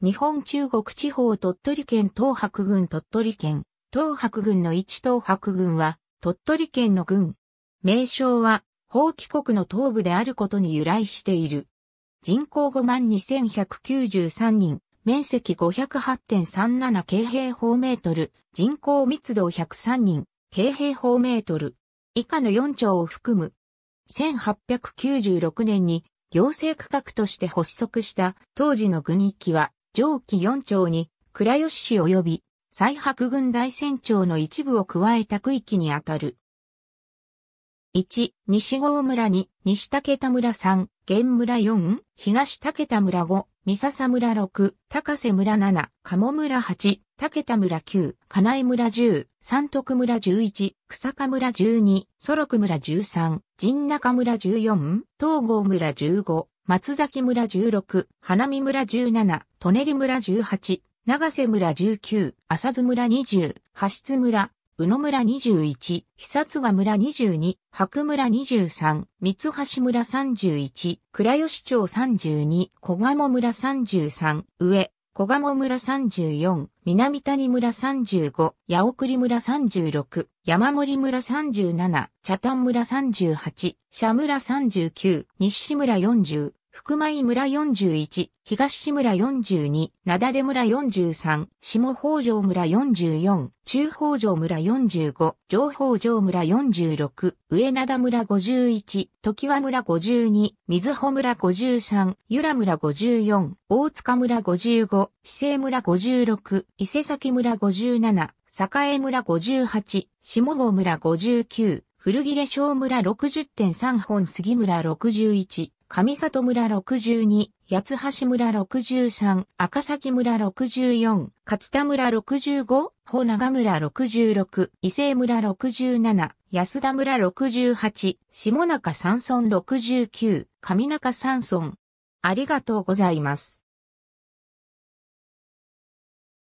日本中国地方鳥取県東白郡鳥取県、東白郡の一東白郡は、鳥取県の郡。名称は、法規国の東部であることに由来している。人口5万2193人、面積508.37京平方メートル、人口密度103人、京平方メートル。以下の4町を含む。1896年に行政区画として発足した当時の軍域は上記4町に倉吉市及び西白軍大船町の一部を加えた区域にあたる。1、西郷村2、西竹田村3、玄村4、東竹田村5、三笹村6、高瀬村7、鴨村8、竹田村9、金井村10、三徳村11、草加村12、蘇禄村13、神中村14、東郷村15、松崎村16、花見村17、舎人村18、長瀬村19、浅津村20、橋津村、宇野村21、久津川村22、白村23、三橋村31、倉吉町32、小鴨村33、上、小鴨村34、南谷村35、八送村36、山森村37、茶丹村38、社村39、西志村40、福米村41、東志村42、灘出村43、下北条村44、中北条村45、上北条村46、上灘村51、時和村52、水穂村53、由良村54、大塚村55、市政村56、伊勢崎村57、栄村58、下郷村59、古切れ小村60.3本杉村61、上里村62、八橋村63、赤崎村64、勝田村65、穂長村66、伊勢村67、安田村68、下中山村69、上中山村。ありがとうございます。